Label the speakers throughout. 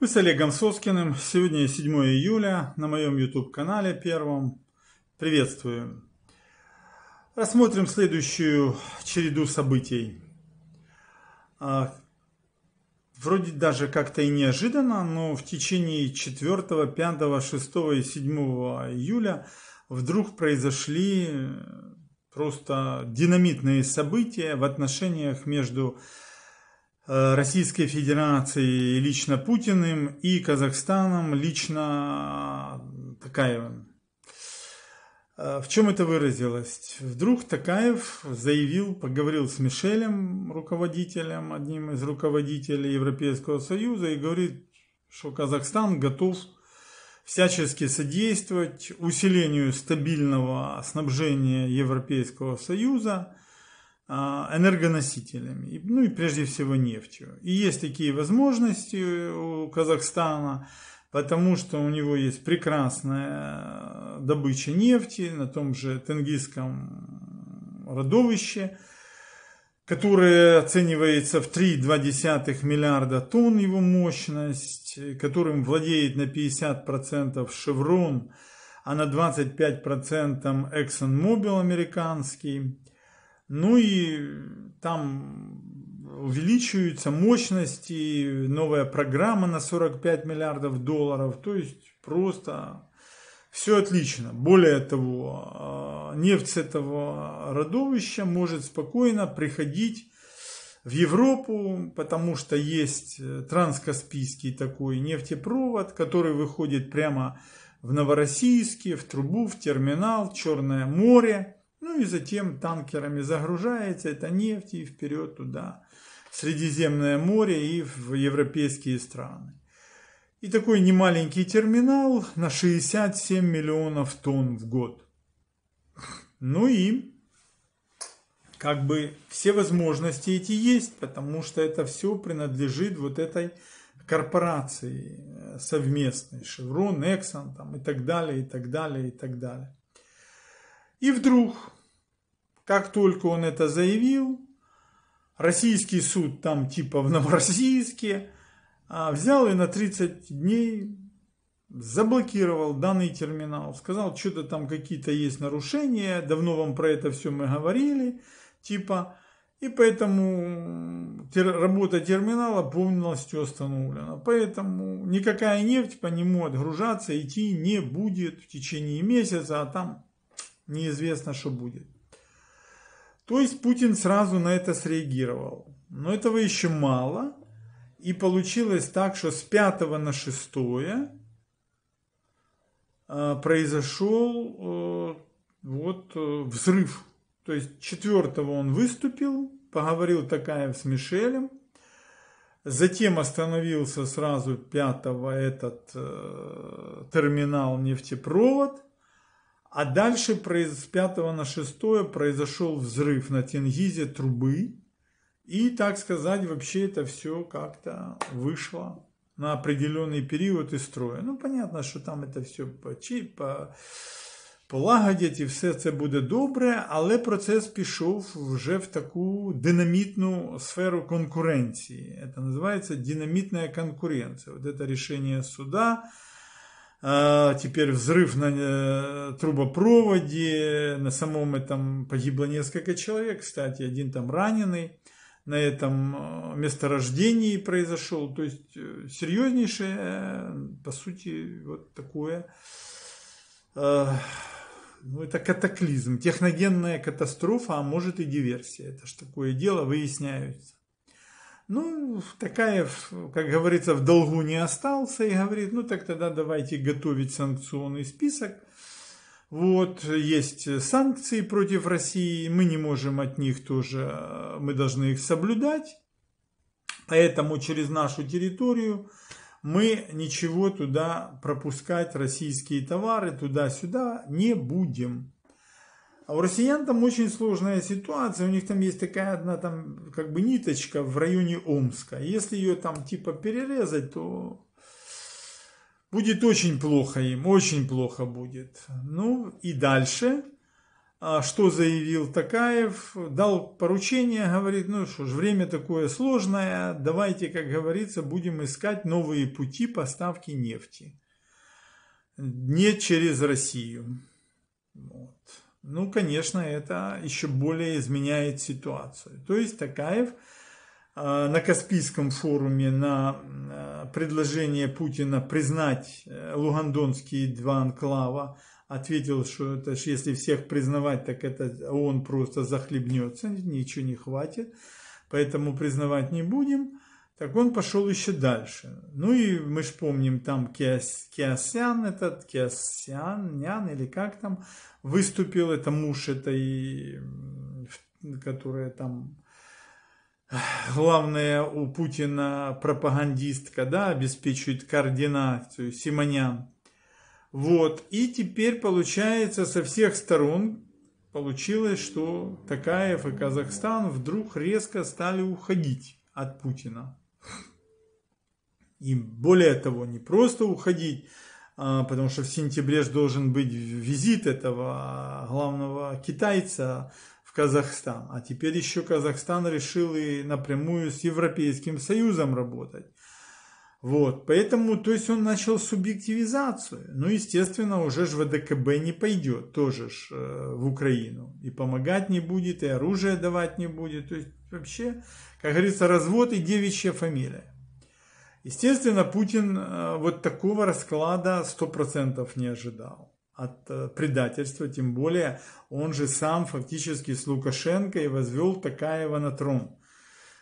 Speaker 1: Вы с Олегом Соскиным. Сегодня 7 июля на моем YouTube-канале первом. Приветствую. Рассмотрим следующую череду событий. А, вроде даже как-то и неожиданно, но в течение 4, 5, 6 и 7 июля вдруг произошли просто динамитные события в отношениях между Э, Российской Федерации лично Путиным и Казахстаном лично э, Такаевым. Э, в чем это выразилось? Вдруг Такаев заявил, поговорил с Мишелем, руководителем, одним из руководителей Европейского Союза, и говорит, что Казахстан готов всячески содействовать усилению стабильного снабжения Европейского Союза – а, энергоносителями, ну и прежде всего нефтью. И есть такие возможности у Казахстана, потому что у него есть прекрасная добыча нефти на том же Тенгизском родовище, которое оценивается в 3,2 миллиарда тонн его мощность, которым владеет на 50% «Шеврон», а на 25% ExxonMobil американский. Ну и там увеличиваются мощности, новая программа на 45 миллиардов долларов. То есть просто все отлично. Более того, а, нефть с этого родовища может спокойно приходить в Европу, потому что есть э, транскаспийский такой нефтепровод, который выходит прямо в Новороссийске, в трубу, в терминал, Черное море. Ну и затем танкерами загружается эта нефть и вперед туда, в Средиземное море и в европейские страны. И такой немаленький терминал на 67 миллионов тонн в год. Ну и как бы все возможности эти есть, потому что это все принадлежит вот этой корпорации э, совместной, Chevron, Exxon там, и так далее, и так далее, и так далее. И вдруг, как только он это заявил, российский суд там типа в Новороссийске а, взял и на 30 дней заблокировал данный терминал, сказал, что-то там какие-то есть нарушения, давно вам про это все мы говорили, типа, и поэтому тер, работа терминала полностью остановлена. Поэтому никакая нефть по нему отгружаться идти не будет в течение месяца, а там неизвестно, что будет. То есть Путин сразу на это среагировал. Но этого еще мало. И получилось так, что с 5 на 6 э, произошел э, вот э, взрыв. То есть 4 он выступил, поговорил Такаев с Мишелем, затем остановился сразу 5 этот терминал нефтепровод – а дальше с 5 на 6 произошел взрыв на Тенгизе трубы. И, так сказать, вообще это все как-то вышло на определенный период из строя. Ну, понятно, что там это все по, по, полагодять и все это будет добре, але процесс пішов уже в такую динамитную сферу конкуренции. Это называется динамитная конкуренция. Вот это решение суда – а теперь взрыв на э, трубопроводе, на самом этом погибло несколько человек, кстати, один там раненый, на этом э, месторождении произошел, то есть э, серьезнейшее, по сути, вот такое, ну это катаклизм, техногенная катастрофа, а может и диверсия, это ж такое дело выясняется. Ну, такая, как говорится, в долгу не остался и говорит, ну так тогда давайте готовить санкционный список. Вот, есть санкции против России, мы не можем от них тоже, э, мы должны их соблюдать. Поэтому через нашу территорию мы ничего туда пропускать, российские товары туда-сюда не будем. А у россиян там очень сложная ситуация, у них там есть такая одна там как бы ниточка в районе Омска. Если ее там типа перерезать, то будет очень плохо им, очень плохо будет. Ну и дальше, а что заявил Такаев, дал поручение, говорит, ну что ж, время такое сложное, давайте, как говорится, будем искать новые пути поставки нефти. Не через Россию. Вот ну, конечно, это еще более изменяет ситуацию. То есть Такаев э, на Каспийском форуме на э, предложение Путина признать э, лугандонские два анклава ответил, что это ж, если всех признавать, так это он просто захлебнется, ничего не хватит, поэтому признавать не будем. Так он пошел еще дальше. Ну и мы же помним, там Киас, Киасян этот, Киасян, Нян или как там, выступил, это муж этой, которая там главная у Путина пропагандистка, да, обеспечивает координацию, Симонян. Вот, и теперь получается со всех сторон получилось, что Такаев и Казахстан вдруг резко стали уходить от Путина. И более того, не просто уходить, а, потому что в сентябре же должен быть визит этого главного китайца в Казахстан. А теперь еще Казахстан решил и напрямую с Европейским Союзом работать. Вот, поэтому, то есть он начал субъективизацию. Ну, естественно, уже ж ВДКБ не пойдет тоже ж э, в Украину. И помогать не будет, и оружие давать не будет. То есть вообще, как говорится, развод и девичья фамилия. Естественно, Путин э, вот такого расклада 100% не ожидал от э, предательства. Тем более, он же сам фактически с Лукашенко и возвел Такаева на трон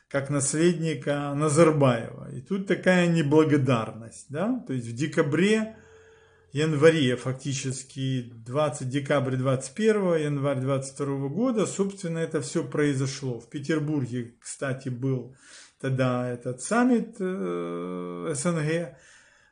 Speaker 1: как наследника Назарбаева. И тут такая неблагодарность, да, то есть в декабре, январе фактически, 20 декабря 21, январь 22 года, собственно, это все произошло. В Петербурге, кстати, был тогда этот саммит э, СНГ,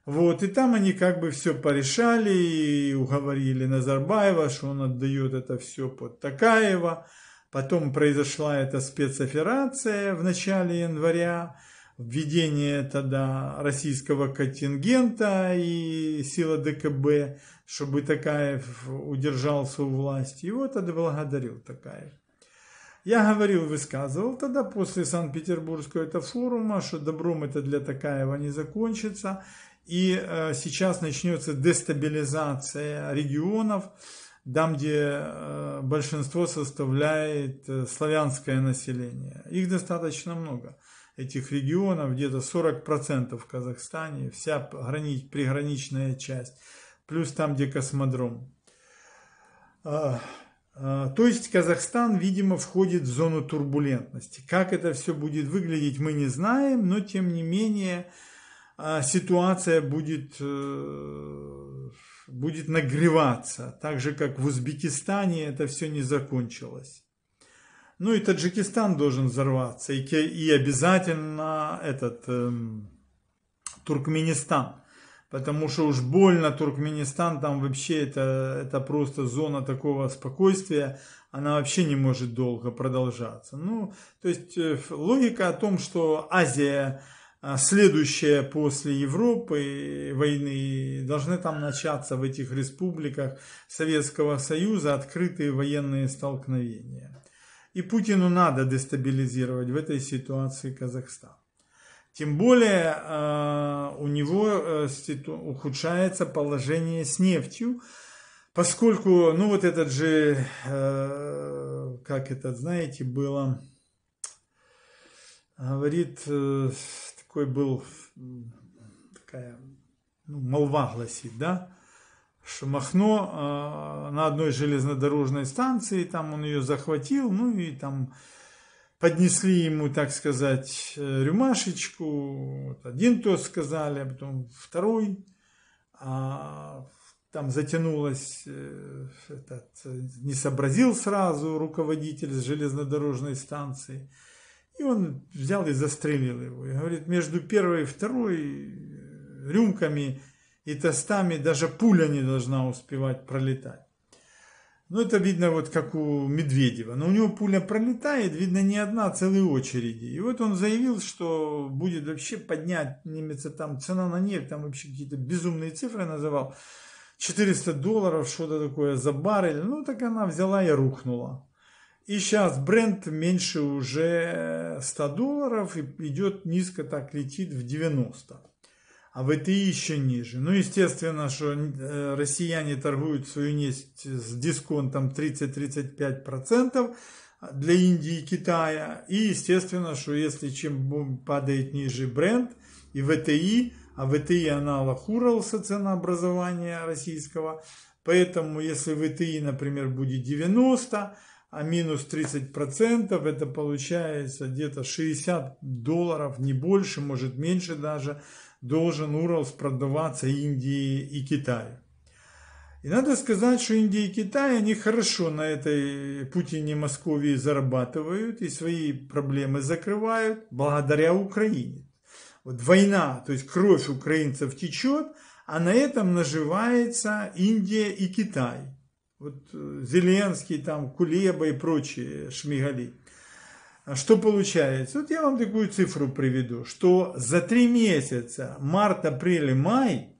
Speaker 1: вот, и там они как бы все порешали и уговорили Назарбаева, что он отдает это все под Такаева, Потом произошла эта спецоперация в начале января, введение тогда российского контингента и сила ДКБ, чтобы Такаев удержался у власти. Его тогда благодарил Такаев. Я говорил, высказывал тогда после Санкт-Петербургского это форума, что добром это для Такаева не закончится. И э, сейчас начнется дестабилизация регионов там, где э, большинство составляет э, славянское население. Их достаточно много, этих регионов, где-то 40% в Казахстане, вся гранич, приграничная часть, плюс там, где космодром. А, а, то есть Казахстан, видимо, входит в зону турбулентности. Как это все будет выглядеть, мы не знаем, но тем не менее а, ситуация будет э, будет нагреваться, так же как в Узбекистане это все не закончилось. Ну и Таджикистан должен взорваться, и, и обязательно этот эм, Туркменистан. Потому что уж больно Туркменистан, там вообще это, это просто зона такого спокойствия, она вообще не может долго продолжаться. Ну, то есть э, логика о том, что Азия а, следующая после Европы э, войны, должны там начаться в этих республиках Советского Союза открытые военные столкновения. И Путину надо дестабилизировать в этой ситуации Казахстан. Тем более а, у него э, ухудшается положение с нефтью, поскольку, ну вот этот же, э, как это, знаете, было, говорит такой был, такая ну, молва гласит, да, что Махно э, а, на одной железнодорожной станции, там он ее захватил, ну и там поднесли ему, так сказать, э, рюмашечку, вот один то сказали, а потом второй, а там затянулось, э, этот, не сообразил сразу руководитель железнодорожной станции, и он взял и застрелил его. И говорит, между первой и второй э, рюмками и тостами даже пуля не должна успевать пролетать. Ну, это видно вот как у Медведева. Но у него пуля пролетает, видно, не одна, а целые очереди. И вот он заявил, что будет вообще поднять немец, там цена на нефть, там вообще какие-то безумные цифры называл. 400 долларов, что-то такое за баррель. Ну, так она взяла и рухнула. И сейчас бренд меньше уже 100 долларов и идет низко так летит в 90. А в это еще ниже. Ну, естественно, что э, россияне торгуют свою нефть с дисконтом 30-35% для Индии и Китая. И, естественно, что если чем падает ниже бренд и ВТИ, а ВТИ аналог Уралса ценообразования российского, поэтому если ВТИ, например, будет 90, а минус 30% это получается где-то 60 долларов, не больше, может меньше даже, должен Уралс продаваться Индии и Китаю. И надо сказать, что Индия и Китай, они хорошо на этой Путине Московии зарабатывают и свои проблемы закрывают благодаря Украине. Вот война, то есть кровь украинцев течет, а на этом наживается Индия и Китай. Вот э, Зеленский, там, Кулеба и прочие шмигали. А что получается? Вот я вам такую цифру приведу, что за три месяца, март, апрель и май,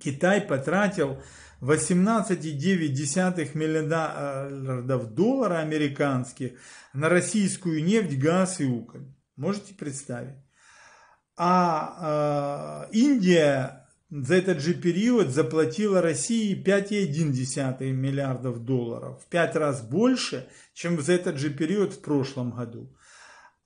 Speaker 1: Китай потратил 18,9 э, миллиардов долларов американских на российскую нефть, газ и уголь. Можете представить? А э, Индия за этот же период заплатила России 5,1 миллиардов долларов, в 5 раз больше, чем за этот же период в прошлом году.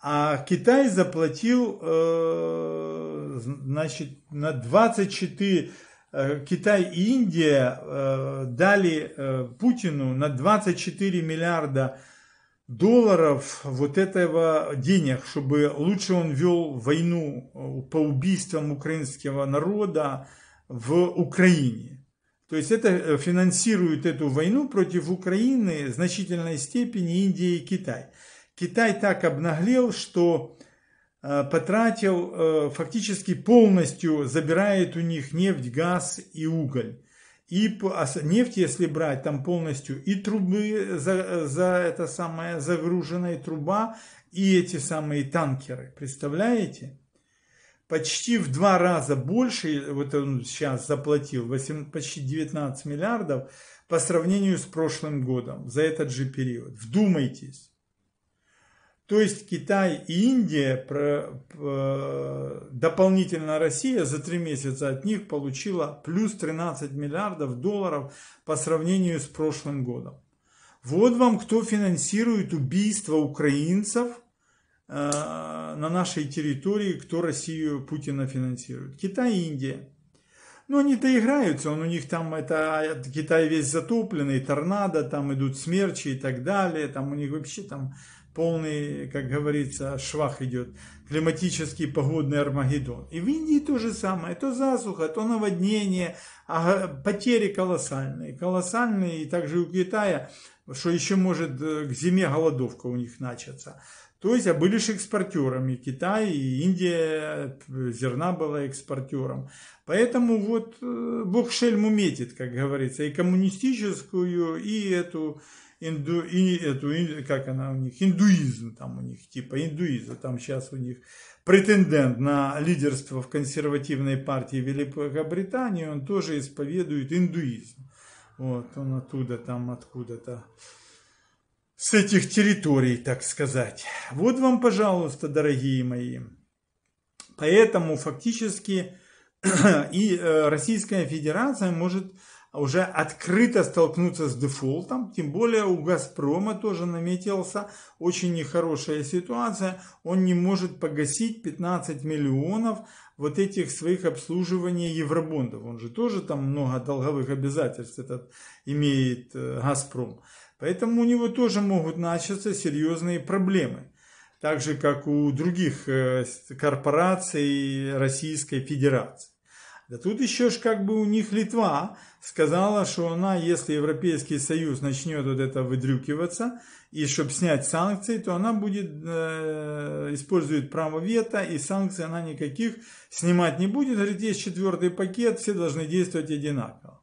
Speaker 1: А Китай заплатил э, значит, на 24, э, Китай и Индия э, дали Путину на 24 миллиарда долларов долларов вот этого денег, чтобы лучше он вел войну э, по убийствам украинского народа в Украине. То есть это э, финансирует эту войну против Украины в значительной степени Индия и Китай. Китай так обнаглел, что э, потратил, фактически полностью забирает у них нефть, газ и уголь. И нефть, если брать там полностью, и трубы за, за это самое загруженная труба, и эти самые танкеры, представляете? Почти в два раза больше, вот он сейчас заплатил 8, почти 19 миллиардов по сравнению с прошлым годом за этот же период. Вдумайтесь. То есть Китай и Индия, э, дополнительно Россия за три месяца от них получила плюс 13 миллиардов долларов по сравнению с прошлым годом. Вот вам кто финансирует убийство украинцев э, на нашей территории, кто Россию Путина финансирует. Китай и Индия. Но ну, они доиграются. он у них там это, Китай весь затопленный, торнадо, там идут смерчи и так далее, там у них вообще там полный, как говорится, швах идет, климатический погодный Армагеддон. И в Индии то же самое, то засуха, то наводнение, а потери колоссальные, колоссальные, и также у Китая, что еще может э, к зиме голодовка у них начаться. То есть, а были же экспортерами Китай и Индия, э, зерна была экспортером. Поэтому вот э, Бог шельму метит, как говорится, и коммунистическую, и эту инду, и эту, как она у них, индуизм там у них, типа индуизм, там сейчас у них претендент на лидерство в консервативной партии Великобритании, он тоже исповедует индуизм. Вот, он оттуда там, откуда-то с этих территорий, так сказать. Вот вам, пожалуйста, дорогие мои. Поэтому фактически и э, Российская Федерация может уже открыто столкнуться с дефолтом, тем более у «Газпрома» тоже наметился очень нехорошая ситуация, он не может погасить 15 миллионов вот этих своих обслуживаний евробондов, он же тоже там много долговых обязательств этот имеет э, «Газпром», поэтому у него тоже могут начаться серьезные проблемы так же, как у других э, корпораций Российской Федерации. Да тут еще ж как бы у них Литва сказала, что она, если Европейский Союз начнет вот это выдрюкиваться, и чтобы снять санкции, то она будет, э, использует право вето, и санкций она никаких снимать не будет. Говорит, есть четвертый пакет, все должны действовать одинаково.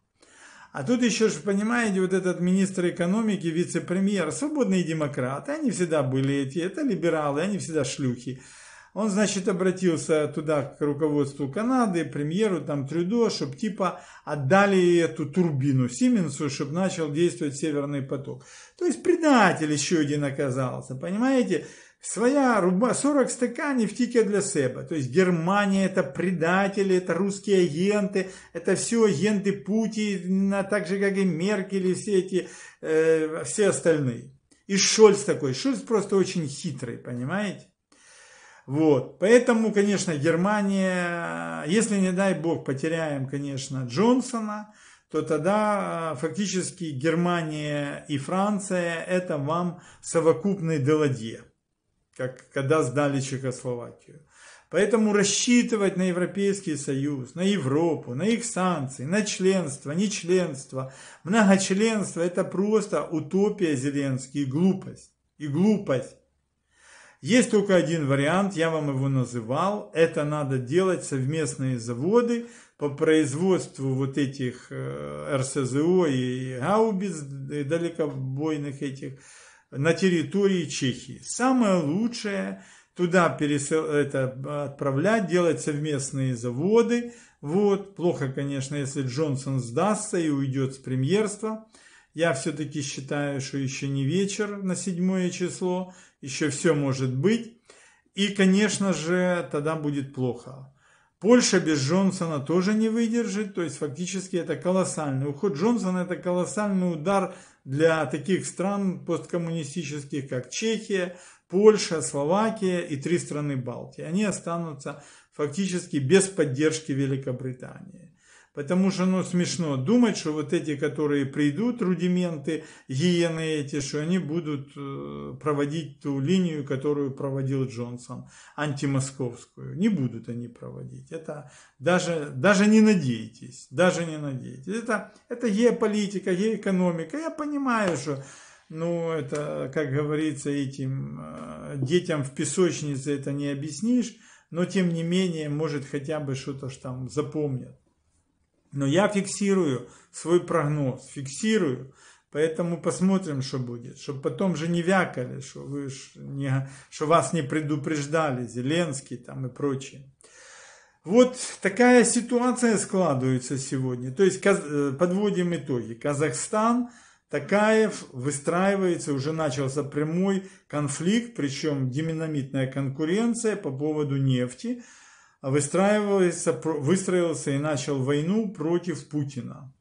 Speaker 1: А тут еще же, понимаете, вот этот министр экономики, вице-премьер, свободные демократы, они всегда были эти, это либералы, они всегда шлюхи. Он, значит, обратился туда к руководству Канады, премьеру, там, Трюдо, чтобы типа отдали эту турбину Сименсу, чтобы начал действовать Северный поток. То есть предатель еще один оказался, понимаете? Своя руба, 40 в тике для себя. То есть Германия это предатели, это русские агенты, это все агенты Путина, так же как и Меркель и все эти, э, все остальные. И Шольц такой. Шольц просто очень хитрый, понимаете? Вот, поэтому, конечно, Германия, если, не дай бог, потеряем, конечно, Джонсона, то тогда э, фактически Германия и Франция это вам совокупный Деладье, как когда сдали Чехословакию. Поэтому рассчитывать на Европейский Союз, на Европу, на их санкции, на членство, не членство, многочленство – это просто утопия Зеленский, глупость. И глупость. Есть только один вариант, я вам его называл. Это надо делать совместные заводы по производству вот этих э, РСЗО и гаубиц далекобойных этих на территории Чехии. Самое лучшее туда пересыл, это, отправлять, делать совместные заводы. Вот, плохо, конечно, если Джонсон сдастся и уйдет с премьерства. Я все-таки считаю, что еще не вечер на седьмое число еще все может быть. И, конечно же, тогда будет плохо. Польша без Джонсона тоже не выдержит, то есть фактически это колоссальный уход Джонсона, это колоссальный удар для таких стран посткоммунистических, как Чехия, Польша, Словакия и три страны Балтии. Они останутся фактически без поддержки Великобритании. Потому что, оно ну, смешно думать, что вот эти, которые придут, рудименты, гиены эти, что они будут э, проводить ту линию, которую проводил Джонсон, антимосковскую. Не будут они проводить. Это даже, даже не надейтесь. Даже не надейтесь. Это, это геополитика, геоэкономика. Я понимаю, что ну, это, как говорится, этим э, детям в песочнице это не объяснишь, но тем не менее, может, хотя бы что-то там запомнят. Но я фиксирую свой прогноз, фиксирую. Поэтому посмотрим, что будет. Чтобы потом же не вякали, что, вы не, что вас не предупреждали, Зеленский там и прочие. Вот такая ситуация складывается сегодня. То есть э, подводим итоги. Казахстан, Такаев выстраивается, уже начался прямой конфликт, причем динамитная конкуренция по поводу нефти выстраивался, выстроился и начал войну против Путина.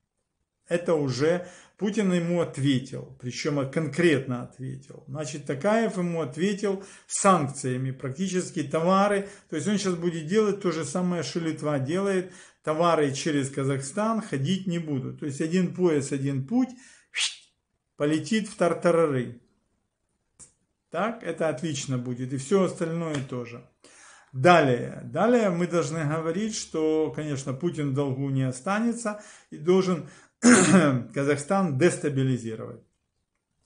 Speaker 1: Это уже Путин ему ответил, причем конкретно ответил. Значит, Такаев ему ответил санкциями, практически товары. То есть он сейчас будет делать то же самое, что Литва делает. Товары через Казахстан ходить не будут. То есть один пояс, один путь полетит в тартарары. Так, это отлично будет. И все остальное тоже. Далее, далее мы должны говорить, что, конечно, Путин в долгу не останется и должен Казахстан дестабилизировать.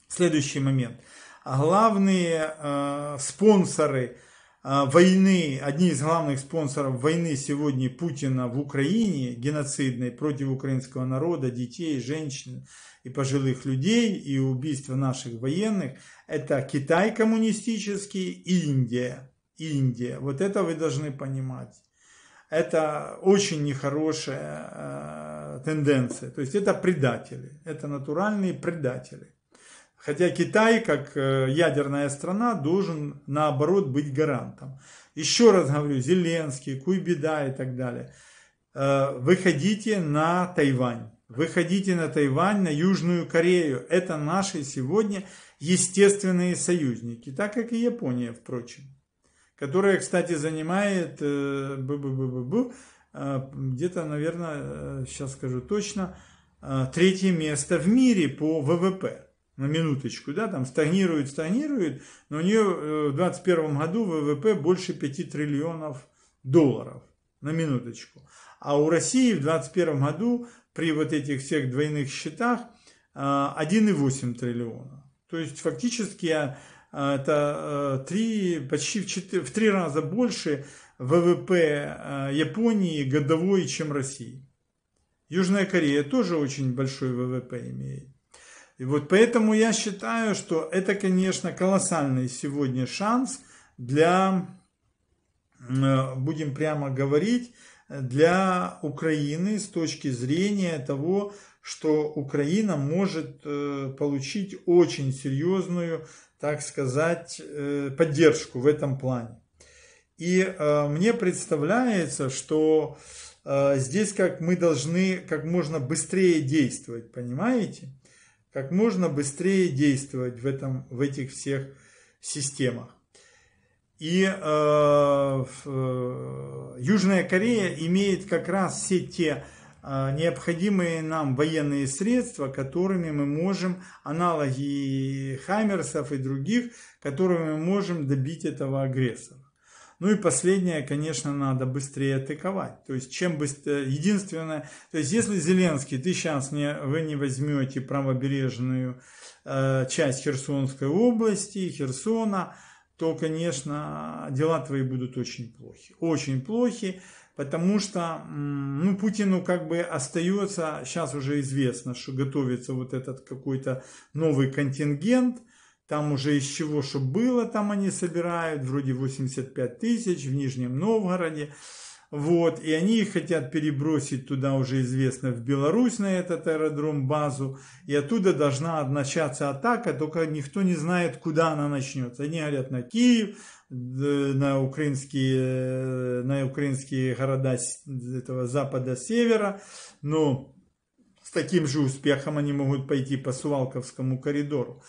Speaker 1: Следующий момент. Главные э, спонсоры э, войны, одни из главных спонсоров войны сегодня Путина в Украине, геноцидной против украинского народа, детей, женщин и пожилых людей, и убийства наших военных, это Китай коммунистический и Индия. Индия. Вот это вы должны понимать. Это очень нехорошая э, тенденция. То есть это предатели, это натуральные предатели. Хотя Китай, как э, ядерная страна, должен наоборот быть гарантом. Еще раз говорю, Зеленский, Куйбеда и так далее. Э, выходите на Тайвань, выходите на Тайвань, на Южную Корею. Это наши сегодня естественные союзники, так как и Япония, впрочем которая, кстати, занимает э, э, где-то, наверное, сейчас э, скажу точно, третье место в мире по ВВП. На минуточку, да, там стагнирует, стагнирует, но у нее в 2021 году ВВП больше 5 триллионов долларов. На минуточку. А у России в 2021 году при вот этих всех двойных счетах 1,8 триллиона. То есть фактически я а, это э, три почти в, 4, в 3 раза больше ВВП а, Японии годовой, чем России. Южная Корея тоже очень большой ВВП имеет. И вот поэтому я считаю, что это, конечно, колоссальный сегодня шанс для, э, будем прямо говорить, для Украины с точки зрения того, что Украина может э, получить очень серьезную так сказать, э, поддержку в этом плане. И э, мне представляется, что э, здесь как мы должны как можно быстрее действовать, понимаете? Как можно быстрее действовать в, этом, в этих всех системах. И э, Южная Корея имеет как раз все те а, необходимые нам военные средства, которыми мы можем, аналоги Хаймерсов и других, которыми мы можем добить этого агрессора. Ну и последнее, конечно, надо быстрее атаковать. То есть, чем быстрее, единственное, то есть, если Зеленский, ты сейчас не, вы не возьмете правобережную э, часть Херсонской области, Херсона, то, конечно, дела твои будут очень плохи. Очень плохи. Потому что ну, Путину как бы остается, сейчас уже известно, что готовится вот этот какой-то новый контингент. Там уже из чего, что было, там они собирают, вроде 85 тысяч в Нижнем Новгороде. Вот, и они хотят перебросить туда уже известно в Беларусь на этот аэродром базу. И оттуда должна начаться атака, только никто не знает, куда она начнется. Они говорят на Киев, на украинские, э, на украинские города этого запада, севера. Но с таким же успехом они могут пойти по Сувалковскому коридору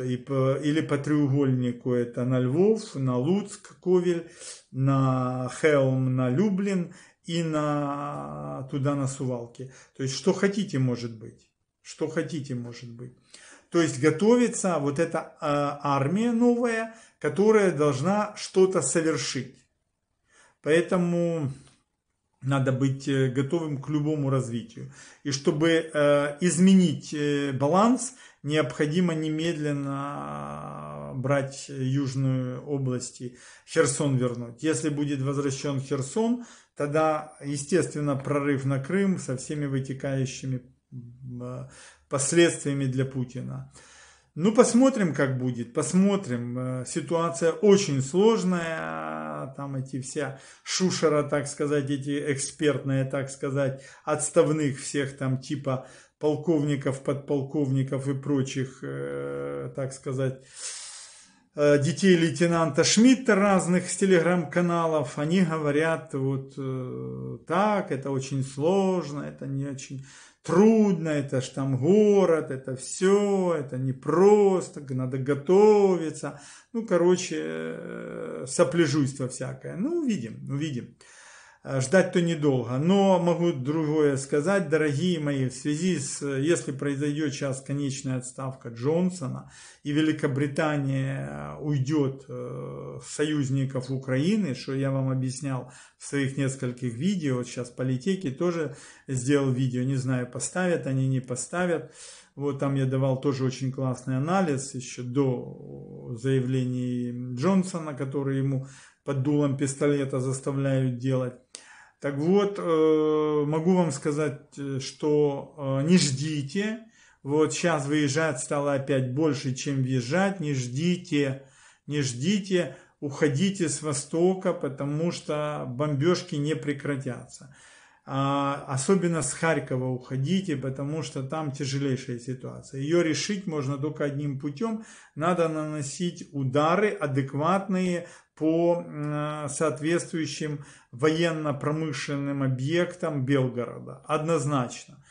Speaker 1: или по треугольнику это на Львов, на Луцк, Ковель, на Хелм, на Люблин и на туда на Сувалки. То есть что хотите может быть, что хотите может быть. То есть готовится вот эта а, армия новая, которая должна что-то совершить. Поэтому надо быть э, готовым к любому развитию. И чтобы э, изменить э, баланс, необходимо немедленно брать южную область и Херсон вернуть. Если будет возвращен Херсон, тогда, естественно, прорыв на Крым со всеми вытекающими э, последствиями для Путина. Ну, посмотрим, как будет, посмотрим. Э, ситуация очень сложная, там эти вся шушера, так сказать, эти экспертные, так сказать, отставных всех там типа полковников, подполковников и прочих, э, так сказать, э, детей лейтенанта Шмидта разных с телеграм-каналов, они говорят вот э, так, это очень сложно, это не очень трудно, это ж там город, это все, это непросто, надо готовиться. Ну, короче, сопляжуйство всякое. Ну, увидим, увидим. Э, ждать-то недолго. Но могу другое сказать, дорогие мои, в связи с, если произойдет сейчас конечная отставка Джонсона и Великобритания э, уйдет э, союзников Украины, что я вам объяснял в своих нескольких видео, сейчас политики тоже сделал видео, не знаю, поставят они, не поставят. Вот там я давал тоже очень классный анализ еще до заявлений Джонсона, который ему под дулом пистолета заставляют делать. Так вот, э, могу вам сказать, э, что э, не ждите. Вот сейчас выезжать стало опять больше, чем въезжать. Не ждите, не ждите, уходите с востока, потому что бомбежки не прекратятся. А, особенно с Харькова уходите, потому что там тяжелейшая ситуация. Ее решить можно только одним путем. Надо наносить удары адекватные по соответствующим военно-промышленным объектам Белгорода. Однозначно.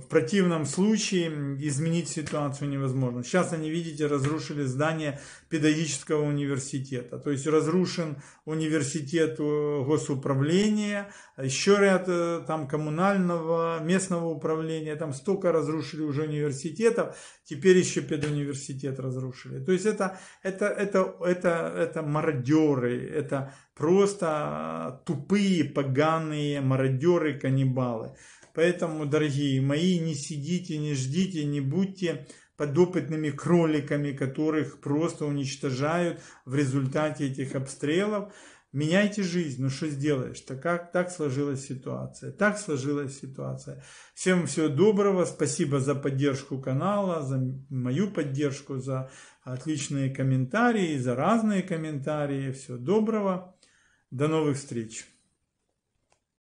Speaker 1: В противном случае изменить ситуацию невозможно. Сейчас они, видите, разрушили здание педагогического университета. То есть разрушен университет э, госуправления, еще ряд э, там коммунального, местного управления. Там столько разрушили уже университетов, теперь еще педуниверситет разрушили. То есть это, это, это, это, это мародеры, это просто а, тупые, поганые мародеры, каннибалы. Поэтому, дорогие мои, не сидите, не ждите, не будьте подопытными кроликами, которых просто уничтожают в результате этих обстрелов. Меняйте жизнь, ну что сделаешь? Так, как, так сложилась ситуация, так сложилась ситуация. Всем всего доброго, спасибо за поддержку канала, за мою поддержку, за отличные комментарии, за разные комментарии. Всего доброго, до новых встреч!